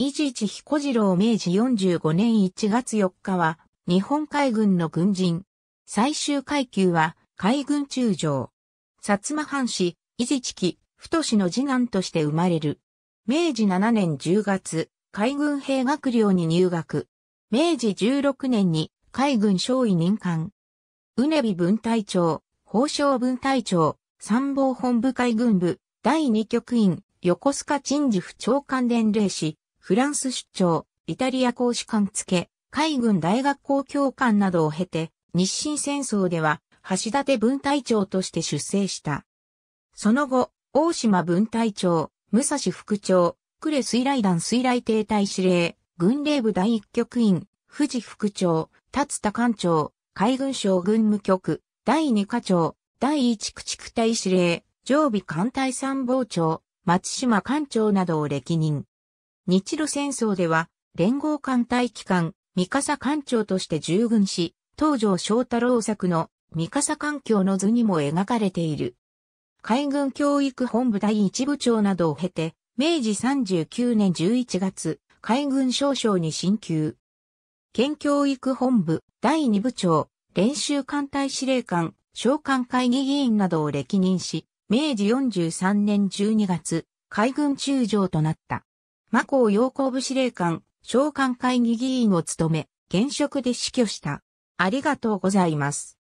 伊地知彦次郎明治45年1月4日は、日本海軍の軍人。最終階級は、海軍中将。薩摩藩士、伊地知紀、太氏の次男として生まれる。明治7年10月、海軍兵学寮に入学。明治16年に、海軍少尉任官。うねび分隊長、法省分隊長、参謀本部海軍部、第二局員、横須賀鎮守府長官伝令士、フランス出張、イタリア公使館付、海軍大学校教官などを経て、日清戦争では、橋立分隊長として出征した。その後、大島分隊長、武蔵副長、呉水雷団水雷艇隊司令、軍令部第一局員、富士副長、立田艦長、海軍省軍務局、第二課長、第一駆逐隊司令、常備艦隊参謀長、松島艦長などを歴任。日露戦争では、連合艦隊機関、三笠艦長として従軍し、東条翔太郎作の三笠艦橋の図にも描かれている。海軍教育本部第一部長などを経て、明治39年11月、海軍少将に進級。県教育本部第二部長、練習艦隊司令官、召喚会議議員などを歴任し、明治43年12月、海軍中将となった。マコー要部司令官、召喚会議議員を務め、現職で死去した。ありがとうございます。